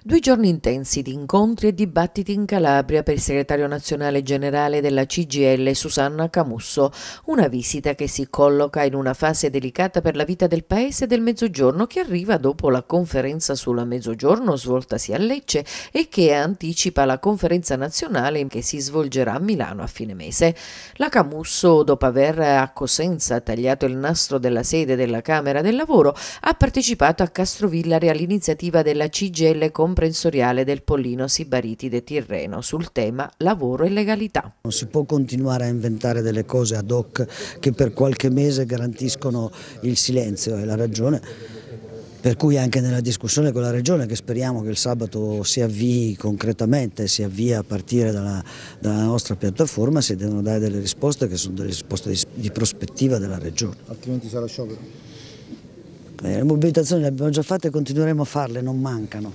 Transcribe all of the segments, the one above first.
Due giorni intensi di incontri e dibattiti in Calabria per il segretario nazionale generale della CGL Susanna Camusso, una visita che si colloca in una fase delicata per la vita del paese del Mezzogiorno che arriva dopo la conferenza sulla Mezzogiorno svoltasi a Lecce e che anticipa la conferenza nazionale che si svolgerà a Milano a fine mese. La Camusso, dopo aver a Cosenza tagliato il nastro della sede della Camera del Lavoro, ha partecipato a Castrovillari all'iniziativa della CGL Comunità comprensoriale del Pollino Sibaritide Tirreno sul tema lavoro e legalità. Non si può continuare a inventare delle cose ad hoc che per qualche mese garantiscono il silenzio e la ragione per cui anche nella discussione con la Regione che speriamo che il sabato si avvii concretamente, si avvia a partire dalla, dalla nostra piattaforma, si devono dare delle risposte che sono delle risposte di, di prospettiva della Regione. Altrimenti sarà sciopero? Eh, le mobilitazioni le abbiamo già fatte e continueremo a farle, non mancano.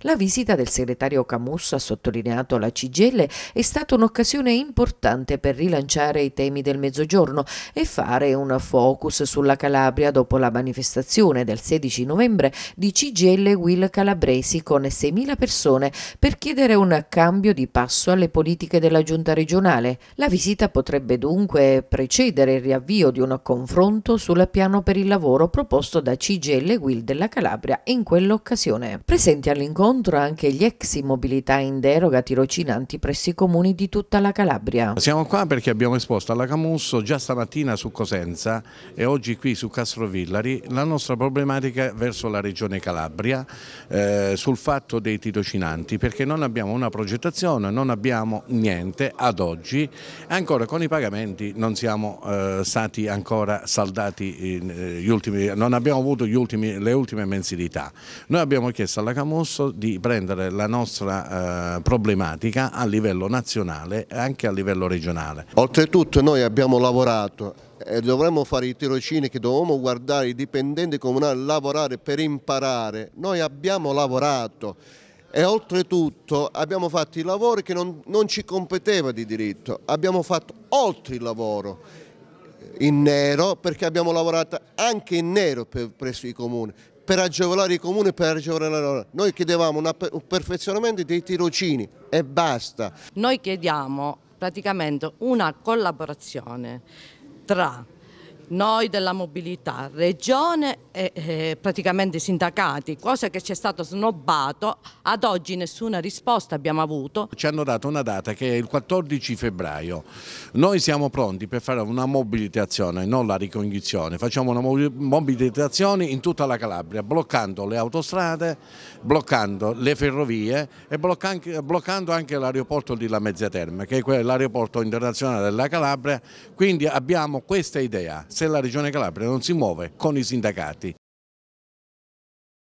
La visita del segretario Camus, ha sottolineato la Cigelle, è stata un'occasione importante per rilanciare i temi del Mezzogiorno e fare un focus sulla Calabria dopo la manifestazione del 16 novembre di CGL Will Calabresi con 6.000 persone per chiedere un cambio di passo alle politiche della giunta regionale. La visita potrebbe dunque precedere il riavvio di un confronto sul piano per il lavoro proposto da CGL Will della Calabria in quell'occasione. Presenti all'incontro incontro anche gli ex mobilità in deroga tirocinanti presso i comuni di tutta la Calabria. Siamo qua perché abbiamo esposto alla Camusso già stamattina su Cosenza e oggi qui su Castrovillari la nostra problematica verso la regione Calabria eh, sul fatto dei tirocinanti perché non abbiamo una progettazione, non abbiamo niente ad oggi ancora con i pagamenti non siamo eh, stati ancora saldati, in, eh, ultimi, non abbiamo avuto ultimi, le ultime mensilità. Noi abbiamo chiesto alla Camusso di prendere la nostra eh, problematica a livello nazionale e anche a livello regionale. Oltretutto noi abbiamo lavorato e dovremmo fare i tirocini che dovevamo guardare i dipendenti comunali lavorare per imparare. Noi abbiamo lavorato e oltretutto abbiamo fatto i lavori che non, non ci competeva di diritto, abbiamo fatto oltre il lavoro in nero perché abbiamo lavorato anche in nero per, presso i comuni per agevolare i comuni e per agevolare la loro. Noi chiedevamo una, un perfezionamento dei tirocini e basta. Noi chiediamo praticamente una collaborazione tra noi della mobilità, regione e eh, praticamente sindacati, cosa che ci è stato snobbato, ad oggi nessuna risposta abbiamo avuto. Ci hanno dato una data che è il 14 febbraio, noi siamo pronti per fare una mobilitazione, non la ricognizione, facciamo una mobilitazione in tutta la Calabria, bloccando le autostrade, bloccando le ferrovie e bloccando anche l'aeroporto di La Mezzia Terme, che è l'aeroporto internazionale della Calabria, quindi abbiamo questa idea se la Regione Calabria non si muove con i sindacati